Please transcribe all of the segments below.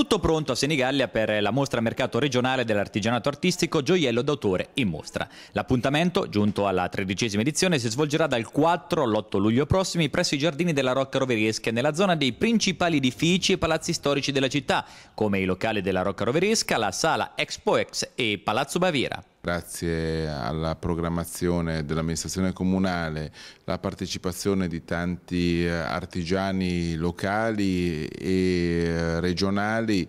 tutto pronto a Senigallia per la mostra mercato regionale dell'artigianato artistico Gioiello d'autore in mostra. L'appuntamento, giunto alla tredicesima edizione, si svolgerà dal 4 all'8 luglio prossimi presso i giardini della Rocca Roveresca, nella zona dei principali edifici e palazzi storici della città, come i locali della Rocca Roveriesca, la sala Expo Ex e Palazzo Baviera. Grazie alla programmazione dell'amministrazione comunale, la partecipazione di tanti eh, artigiani locali e eh, regionali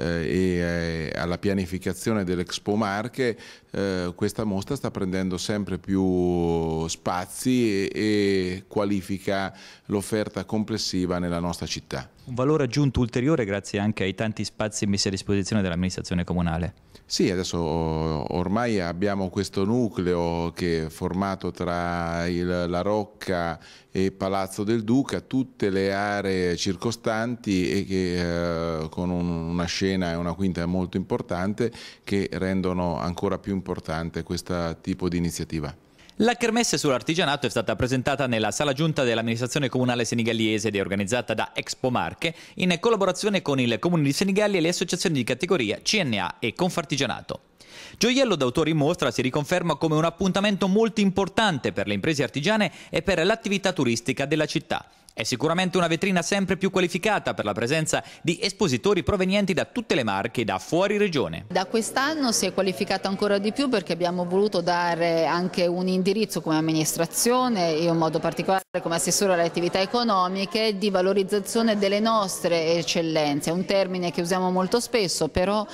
eh, e eh, alla pianificazione dell'Expo Marche, eh, questa mostra sta prendendo sempre più spazi e, e qualifica l'offerta complessiva nella nostra città. Un valore aggiunto ulteriore grazie anche ai tanti spazi messi a disposizione dell'amministrazione comunale. Sì, adesso ormai abbiamo questo nucleo che è formato tra il, la Rocca e Palazzo del Duca, tutte le aree circostanti e che, eh, con un, una scena e una quinta molto importante che rendono ancora più importante questo tipo di iniziativa. La kermesse sull'artigianato è stata presentata nella sala giunta dell'amministrazione comunale senigallese ed è organizzata da Expo Marche in collaborazione con il Comune di Senigalli e le associazioni di categoria CNA e Confartigianato. Gioiello d'autore in mostra si riconferma come un appuntamento molto importante per le imprese artigiane e per l'attività turistica della città è sicuramente una vetrina sempre più qualificata per la presenza di espositori provenienti da tutte le marche e da fuori regione. Da quest'anno si è qualificata ancora di più perché abbiamo voluto dare anche un indirizzo come amministrazione, io in modo particolare come assessore alle attività economiche, di valorizzazione delle nostre eccellenze. È un termine che usiamo molto spesso, però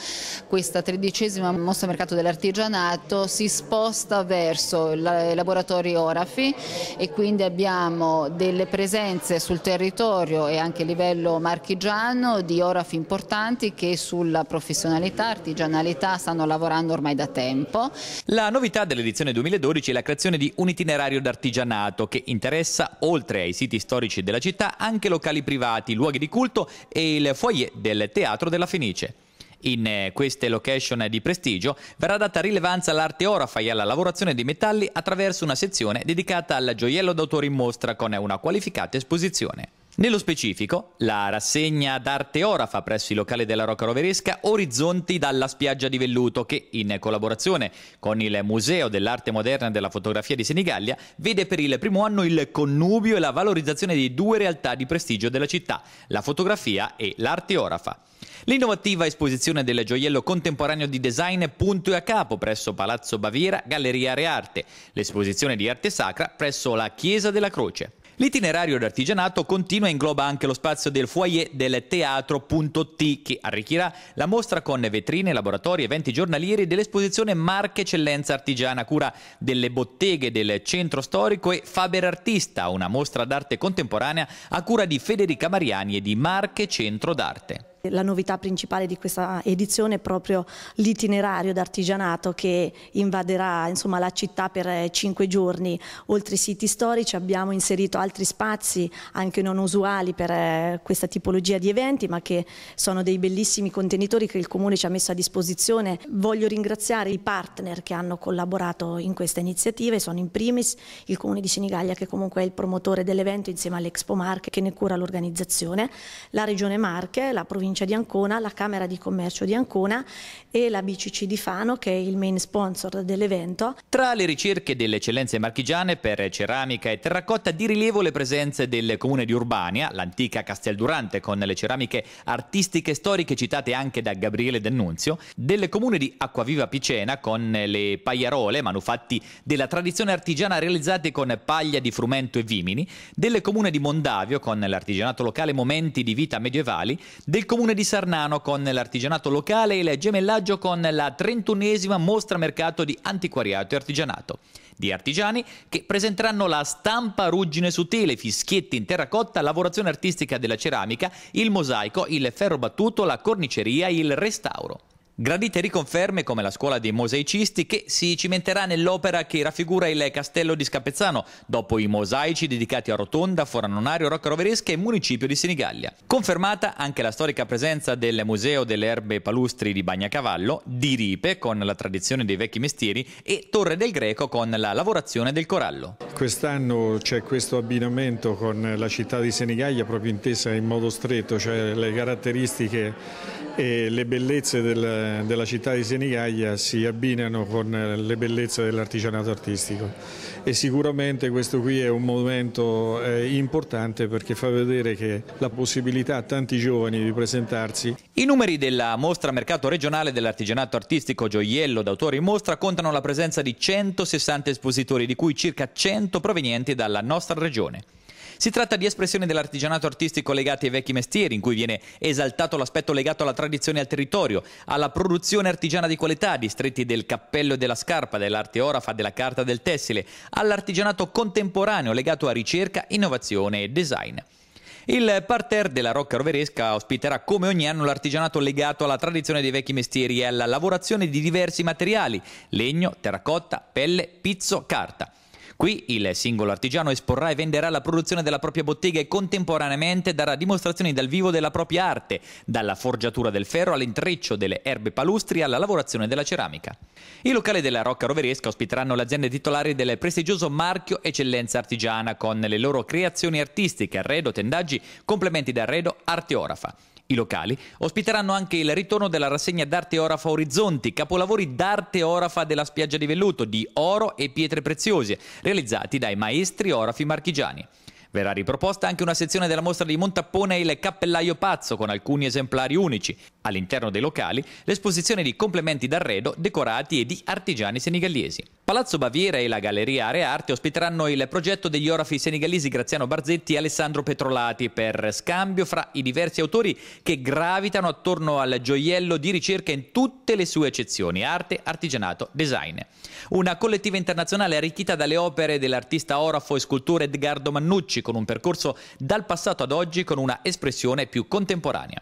questa tredicesima mostra mercato dell'artigianato si sposta verso i laboratori Orafi e quindi abbiamo delle presenze presenze sul territorio e anche a livello marchigiano di ORAF importanti che sulla professionalità, artigianalità stanno lavorando ormai da tempo. La novità dell'edizione 2012 è la creazione di un itinerario d'artigianato che interessa, oltre ai siti storici della città, anche locali privati, luoghi di culto e il foyer del Teatro della Fenice. In eh, queste location di prestigio verrà data rilevanza all'arte orafa e alla lavorazione dei metalli attraverso una sezione dedicata al gioiello d'autore in mostra con una qualificata esposizione. Nello specifico, la rassegna d'arte orafa presso i locali della Rocca Roveresca Orizzonti dalla spiaggia di Velluto che, in collaborazione con il Museo dell'Arte Moderna e della Fotografia di Senigallia, vede per il primo anno il connubio e la valorizzazione di due realtà di prestigio della città, la fotografia e l'arte orafa. L'innovativa esposizione del gioiello contemporaneo di design punto e a capo presso Palazzo Baviera, Galleria Rearte, l'esposizione di arte sacra presso la Chiesa della Croce. L'itinerario d'artigianato continua e ingloba anche lo spazio del foyer del teatro.t che arricchirà la mostra con vetrine, laboratori, eventi giornalieri dell'esposizione Marche Eccellenza Artigiana, cura delle botteghe del centro storico e Faber Artista, una mostra d'arte contemporanea a cura di Federica Mariani e di Marche Centro d'Arte. La novità principale di questa edizione è proprio l'itinerario d'artigianato che invaderà insomma, la città per eh, cinque giorni. Oltre ai siti storici abbiamo inserito altri spazi anche non usuali per eh, questa tipologia di eventi ma che sono dei bellissimi contenitori che il Comune ci ha messo a disposizione. Voglio ringraziare i partner che hanno collaborato in questa iniziativa e sono in primis il Comune di Sinigaglia che comunque è il promotore dell'evento insieme all'Expo Marche che ne cura l'organizzazione, la Regione Marche, la Provincia provincia di Ancona, la Camera di Commercio di Ancona e la BCC di Fano che è il main sponsor dell'evento. Tra le ricerche delle eccellenze marchigiane per ceramica e terracotta di rilievo le presenze del comune di Urbania, l'antica Casteldurante con le ceramiche artistiche storiche citate anche da Gabriele D'Annunzio, del comune di Acquaviva Picena con le pagliarole, manufatti della tradizione artigiana realizzate con paglia di frumento e vimini, del comune di Mondavio con l'artigianato locale Momenti di Vita Medievali, del comune comune di Sarnano con l'artigianato locale e il gemellaggio con la trentunesima mostra mercato di antiquariato e artigianato di artigiani che presenteranno la stampa ruggine su tele, fischietti in terracotta, lavorazione artistica della ceramica, il mosaico, il ferro battuto, la corniceria, il restauro. Gradite riconferme come la scuola dei mosaicisti che si cimenterà nell'opera che raffigura il castello di Scapezzano, dopo i mosaici dedicati a Rotonda, Foranonario, Rocca Roveresca e municipio di Senigallia. Confermata anche la storica presenza del Museo delle Erbe Palustri di Bagnacavallo, di Ripe con la tradizione dei vecchi mestieri e Torre del Greco con la lavorazione del corallo. Quest'anno c'è questo abbinamento con la città di Senigallia proprio intesa in modo stretto, cioè le caratteristiche e le bellezze del eh, della città di Senigallia si abbinano con eh, le bellezze dell'artigianato artistico e sicuramente questo qui è un momento eh, importante perché fa vedere che la possibilità a tanti giovani di presentarsi. I numeri della mostra mercato regionale dell'artigianato artistico Gioiello d'autore in mostra contano la presenza di 160 espositori di cui circa 100 provenienti dalla nostra regione. Si tratta di espressione dell'artigianato artistico legate ai vecchi mestieri, in cui viene esaltato l'aspetto legato alla tradizione e al territorio, alla produzione artigiana di qualità, distretti del cappello e della scarpa, dell'arte orafa, della carta e del tessile, all'artigianato contemporaneo legato a ricerca, innovazione e design. Il parterre della Rocca Roveresca ospiterà come ogni anno l'artigianato legato alla tradizione dei vecchi mestieri e alla lavorazione di diversi materiali, legno, terracotta, pelle, pizzo, carta. Qui il singolo artigiano esporrà e venderà la produzione della propria bottega e contemporaneamente darà dimostrazioni dal vivo della propria arte, dalla forgiatura del ferro all'intreccio delle erbe palustri alla lavorazione della ceramica. I locali della Rocca Roveresca ospiteranno le aziende titolari del prestigioso marchio Eccellenza Artigiana con le loro creazioni artistiche, arredo, tendaggi, complementi d'arredo, arte orafa. I locali ospiteranno anche il ritorno della rassegna d'arte Orafa Orizzonti, capolavori d'arte orafa della spiaggia di velluto, di oro e pietre preziose, realizzati dai maestri orafi marchigiani. Verrà riproposta anche una sezione della mostra di Montappone e Il Cappellaio Pazzo con alcuni esemplari unici. All'interno dei locali l'esposizione di complementi d'arredo decorati e di artigiani senigallesi. Palazzo Baviera e la Galleria Are Arte ospiteranno il progetto degli orafi senegalesi Graziano Barzetti e Alessandro Petrolati per scambio fra i diversi autori che gravitano attorno al gioiello di ricerca in tutte le sue eccezioni, arte, artigianato, design. Una collettiva internazionale arricchita dalle opere dell'artista orafo e scultore Edgardo Mannucci con un percorso dal passato ad oggi con una espressione più contemporanea.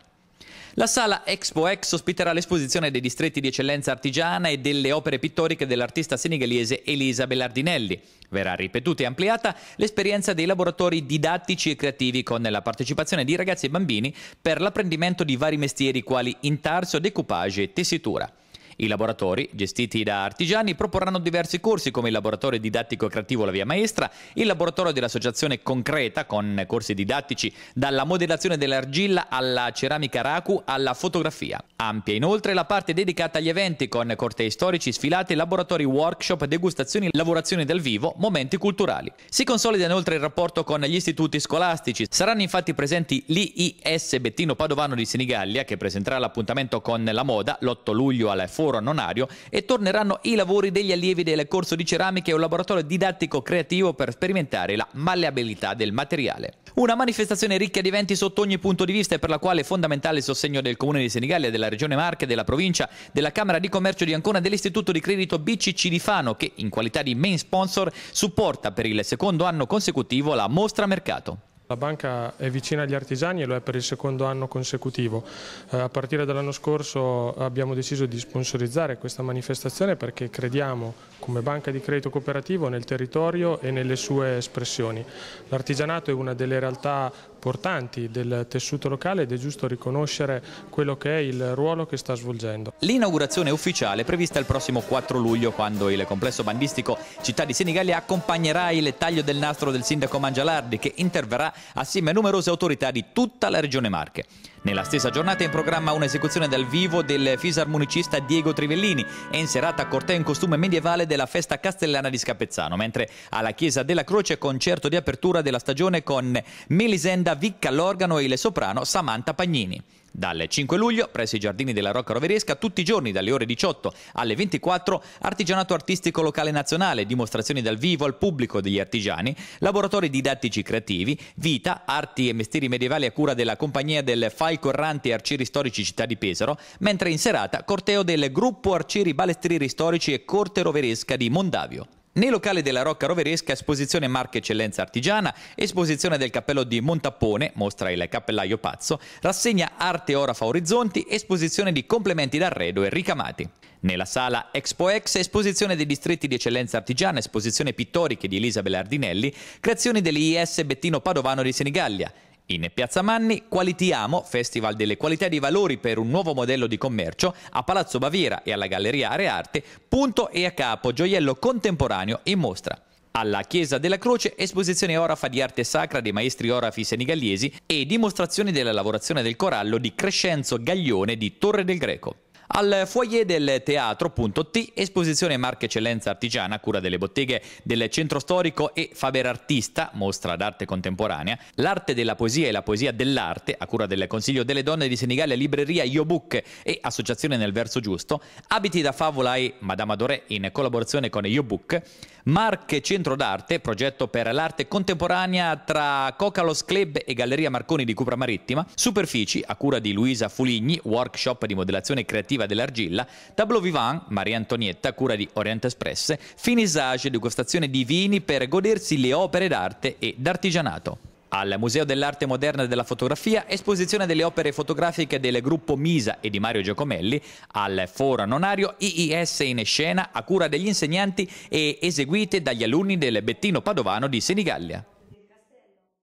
La sala Expo Ex ospiterà l'esposizione dei distretti di eccellenza artigiana e delle opere pittoriche dell'artista senegalese Elisa Bellardinelli. Verrà ripetuta e ampliata l'esperienza dei laboratori didattici e creativi con la partecipazione di ragazzi e bambini per l'apprendimento di vari mestieri quali intarso, decoupage e tessitura. I laboratori, gestiti da artigiani, proporranno diversi corsi come il laboratorio didattico creativo La Via Maestra, il laboratorio dell'associazione Concreta con corsi didattici dalla modellazione dell'argilla alla ceramica raku alla fotografia. Ampia inoltre la parte dedicata agli eventi con cortei storici, sfilate, laboratori, workshop, degustazioni, lavorazioni dal vivo, momenti culturali. Si consolida inoltre il rapporto con gli istituti scolastici. Saranno infatti presenti l'IIS Bettino Padovano di Senigallia che presenterà l'appuntamento con la moda l'8 luglio alla F foro a e torneranno i lavori degli allievi del corso di ceramica e un laboratorio didattico creativo per sperimentare la malleabilità del materiale. Una manifestazione ricca di eventi sotto ogni punto di vista e per la quale è fondamentale il sostegno del Comune di Senigallia, della Regione Marche, della provincia, della Camera di Commercio di Ancona e dell'Istituto di Credito BCC di Fano che in qualità di main sponsor supporta per il secondo anno consecutivo la mostra mercato. La banca è vicina agli artigiani e lo è per il secondo anno consecutivo. Eh, a partire dall'anno scorso abbiamo deciso di sponsorizzare questa manifestazione perché crediamo come banca di credito cooperativo nel territorio e nelle sue espressioni. L'artigianato è una delle realtà importanti del tessuto locale ed è giusto riconoscere quello che è il ruolo che sta svolgendo. L'inaugurazione ufficiale è prevista il prossimo 4 luglio quando il complesso bandistico Città di Senigallia accompagnerà il taglio del nastro del sindaco Mangialardi che interverrà assieme a numerose autorità di tutta la regione Marche. Nella stessa giornata è in programma un'esecuzione dal vivo del fisarmonicista Diego Trivellini e in serata cortè in costume medievale della festa castellana di Scapezzano, mentre alla Chiesa della Croce concerto di apertura della stagione con Melisenda Vicca all'organo e il soprano Samantha Pagnini. Dal 5 luglio, presso i giardini della Rocca Roveresca, tutti i giorni dalle ore 18 alle 24, artigianato artistico locale nazionale, dimostrazioni dal vivo al pubblico degli artigiani, laboratori didattici creativi, vita, arti e mestieri medievali a cura della compagnia del Fai Corranti Arcieri Storici Città di Pesaro, mentre in serata corteo del gruppo Arcieri Balestrieri Storici e Corte Roveresca di Mondavio. Nei locali della Rocca Roveresca esposizione Marca Eccellenza Artigiana, esposizione del cappello di Montappone, mostra il cappellaio pazzo, rassegna Arte Orafa Orizzonti, esposizione di complementi d'arredo e ricamati. Nella sala Expo Ex, esposizione dei distretti di eccellenza artigiana, esposizione pittoriche di Elisa Ardinelli, creazioni dell'IS Bettino Padovano di Senigallia. In Piazza Manni, Qualitiamo, Festival delle qualità dei valori per un nuovo modello di commercio, a Palazzo Baviera e alla Galleria Are Arte, punto e a capo, gioiello contemporaneo in mostra. Alla Chiesa della Croce, esposizione orafa di arte sacra dei maestri orafi senegallesi e dimostrazioni della lavorazione del corallo di Crescenzo Gaglione di Torre del Greco. Al foyer del teatro.t esposizione Marca Eccellenza Artigiana, a cura delle botteghe del Centro Storico e Faber Artista, mostra d'arte contemporanea, l'arte della poesia e la poesia dell'arte, a cura del Consiglio delle Donne di Senigallia, libreria Yobook e Associazione nel Verso Giusto, abiti da favola e Madame Doré in collaborazione con Yobook, Marche Centro d'Arte, progetto per l'arte contemporanea tra Cocalos Club e Galleria Marconi di Cupra Marittima, Superfici, a cura di Luisa Fuligni, workshop di modellazione creativa Riva dell'Argilla, Tableau Vivant, Maria Antonietta, cura di Orient Express, finissage, degustazione di vini per godersi le opere d'arte e d'artigianato. Al Museo dell'Arte Moderna e della Fotografia, esposizione delle opere fotografiche del gruppo Misa e di Mario Giacomelli, al Foro Nonario IIS in scena a cura degli insegnanti e eseguite dagli alunni del Bettino Padovano di Senigallia.